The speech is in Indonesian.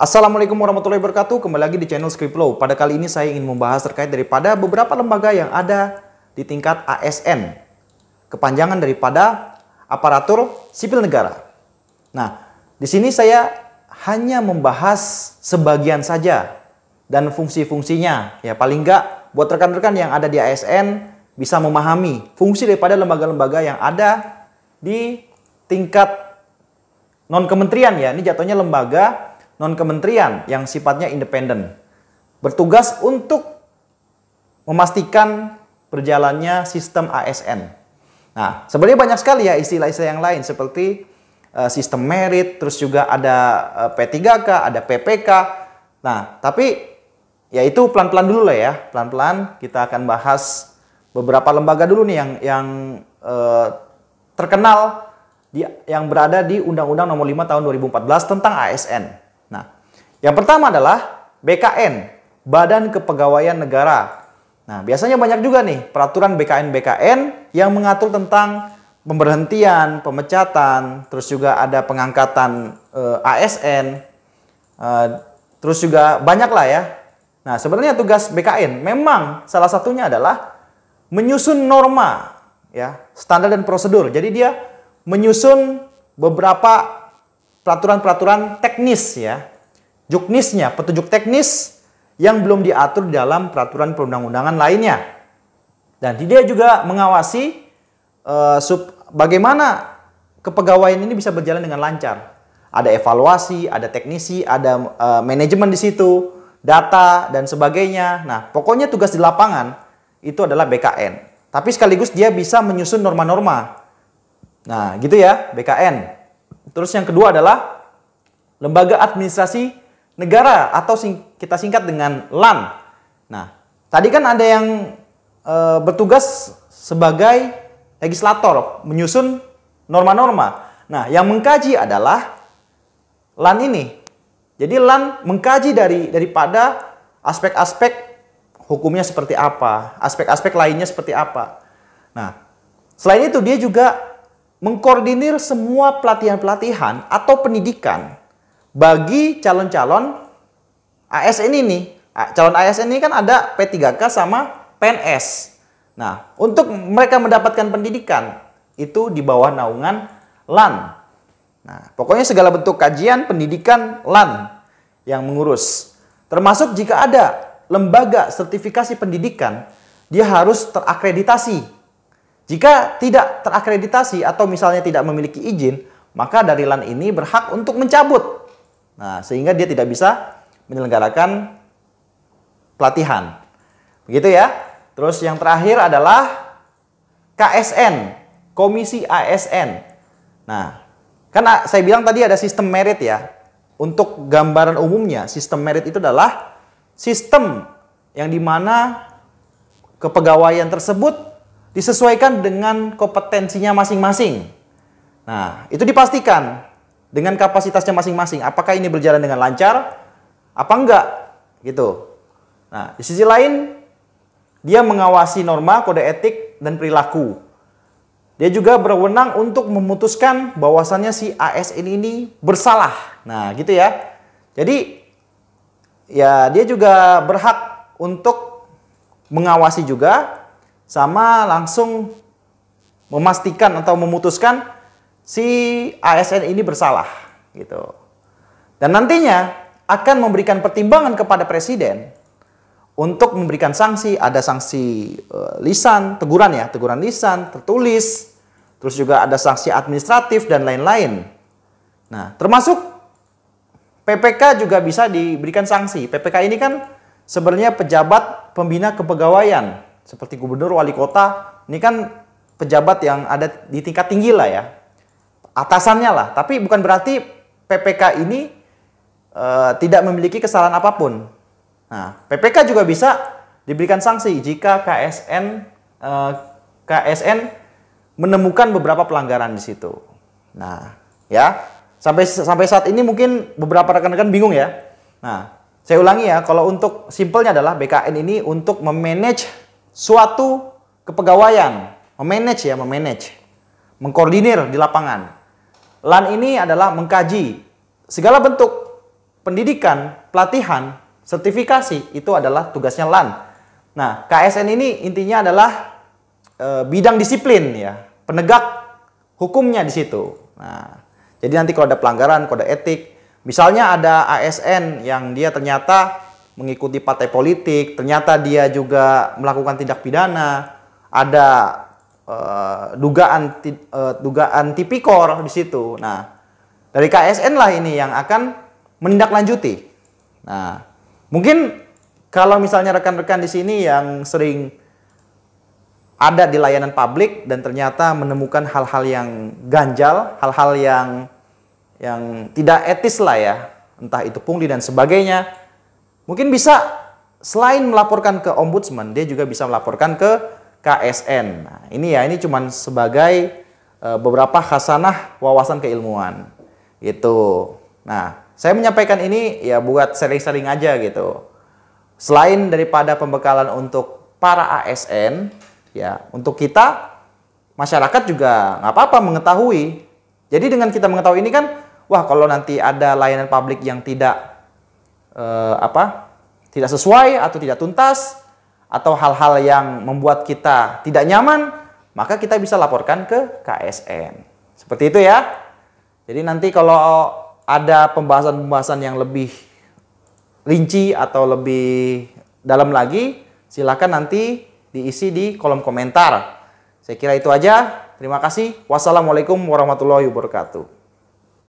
Assalamualaikum warahmatullahi wabarakatuh. Kembali lagi di channel Scriptlo. Pada kali ini saya ingin membahas terkait daripada beberapa lembaga yang ada di tingkat ASN. Kepanjangan daripada aparatur sipil negara. Nah, di sini saya hanya membahas sebagian saja dan fungsi-fungsinya. Ya, paling enggak buat rekan-rekan yang ada di ASN bisa memahami fungsi daripada lembaga-lembaga yang ada di tingkat non kementerian ya. Ini jatuhnya lembaga non kementerian yang sifatnya independen bertugas untuk memastikan berjalannya sistem ASN. Nah, sebenarnya banyak sekali ya istilah-istilah yang lain seperti eh, sistem merit, terus juga ada eh, P3K, ada PPK. Nah, tapi ya itu pelan-pelan dulu lah ya. Pelan-pelan kita akan bahas beberapa lembaga dulu nih yang yang uh, terkenal di, yang berada di Undang-Undang Nomor 5 Tahun 2014 tentang ASN. Yang pertama adalah BKN, Badan Kepegawaian Negara. Nah, biasanya banyak juga nih peraturan BKN-BKN yang mengatur tentang pemberhentian, pemecatan, terus juga ada pengangkatan e, eh, ASN, e, eh, terus juga banyak lah ya. Nah, sebenarnya tugas BKN memang salah satunya adalah menyusun norma, ya, standar dan prosedur. Jadi dia menyusun beberapa peraturan-peraturan teknis ya juknisnya, petunjuk teknis yang belum diatur dalam peraturan perundang-undangan lainnya. Dan dia juga mengawasi uh, sub, bagaimana kepegawaian ini bisa berjalan dengan lancar. Ada evaluasi, ada teknisi, ada uh, manajemen di situ, data dan sebagainya. Nah, pokoknya tugas di lapangan itu adalah BKN. Tapi sekaligus dia bisa menyusun norma-norma. Nah, gitu ya, BKN. Terus yang kedua adalah lembaga administrasi negara atau sing, kita singkat dengan LAN. Nah, tadi kan ada yang e, bertugas sebagai legislator menyusun norma-norma. Nah, yang mengkaji adalah LAN ini. Jadi LAN mengkaji dari daripada aspek-aspek hukumnya seperti apa, aspek-aspek lainnya seperti apa. Nah, selain itu dia juga mengkoordinir semua pelatihan-pelatihan atau pendidikan bagi calon-calon ASN ini. Calon ASN ini kan ada P3K sama PNS. Nah, untuk mereka mendapatkan pendidikan itu di bawah naungan LAN. Nah, pokoknya segala bentuk kajian pendidikan LAN yang mengurus. Termasuk jika ada lembaga sertifikasi pendidikan, dia harus terakreditasi. Jika tidak terakreditasi atau misalnya tidak memiliki izin, maka dari LAN ini berhak untuk mencabut Nah, sehingga dia tidak bisa menyelenggarakan pelatihan. Begitu ya. Terus yang terakhir adalah KSN, Komisi ASN. Nah, kan saya bilang tadi ada sistem merit ya. Untuk gambaran umumnya, sistem merit itu adalah sistem yang dimana kepegawaian tersebut disesuaikan dengan kompetensinya masing-masing. Nah, itu dipastikan dengan kapasitasnya masing-masing. Apakah ini berjalan dengan lancar? Apa enggak? Gitu. Nah, di sisi lain, dia mengawasi norma, kode etik, dan perilaku. Dia juga berwenang untuk memutuskan bahwasannya si ASN ini bersalah. Nah, gitu ya. Jadi, ya dia juga berhak untuk mengawasi juga, sama langsung memastikan atau memutuskan si ASN ini bersalah gitu. Dan nantinya akan memberikan pertimbangan kepada presiden untuk memberikan sanksi, ada sanksi uh, lisan, teguran ya, teguran lisan, tertulis, terus juga ada sanksi administratif dan lain-lain. Nah, termasuk PPK juga bisa diberikan sanksi. PPK ini kan sebenarnya pejabat pembina kepegawaian seperti gubernur, wali kota, ini kan pejabat yang ada di tingkat tinggi lah ya, atasannya lah. Tapi bukan berarti PPK ini uh, tidak memiliki kesalahan apapun. Nah, PPK juga bisa diberikan sanksi jika KSN uh, eh, KSN menemukan beberapa pelanggaran di situ. Nah, ya sampai sampai saat ini mungkin beberapa rekan-rekan bingung ya. Nah, saya ulangi ya, kalau untuk simpelnya adalah BKN ini untuk memanage suatu kepegawaian, memanage ya, memanage, mengkoordinir di lapangan. LAN ini adalah mengkaji segala bentuk pendidikan, pelatihan, sertifikasi itu adalah tugasnya LAN. Nah, KSN ini intinya adalah e, bidang disiplin ya, penegak hukumnya di situ. Nah, jadi nanti kalau ada pelanggaran kode etik, misalnya ada ASN yang dia ternyata mengikuti partai politik, ternyata dia juga melakukan tindak pidana, ada Eh, dugaan uh, dugaan tipikor di situ. Nah, dari KSN lah ini yang akan menindaklanjuti. Nah, mungkin kalau misalnya rekan-rekan di sini yang sering ada di layanan publik dan ternyata menemukan hal-hal yang ganjal, hal-hal yang yang tidak etis lah ya, entah itu pungli dan sebagainya. Mungkin bisa selain melaporkan ke ombudsman, dia juga bisa melaporkan ke KSN. Nah, ini ya, ini cuma sebagai e, beberapa khasanah wawasan keilmuan. Gitu. Nah, saya menyampaikan ini ya buat sering-sering aja gitu. Selain daripada pembekalan untuk para ASN, ya, untuk kita masyarakat juga nggak apa-apa mengetahui. Jadi dengan kita mengetahui ini kan, wah kalau nanti ada layanan publik yang tidak eh, apa, tidak sesuai atau tidak tuntas, atau hal-hal yang membuat kita tidak nyaman, maka kita bisa laporkan ke KSN. Seperti itu ya. Jadi nanti kalau ada pembahasan-pembahasan yang lebih rinci atau lebih dalam lagi, silakan nanti diisi di kolom komentar. Saya kira itu aja. Terima kasih. Wassalamualaikum warahmatullahi wabarakatuh.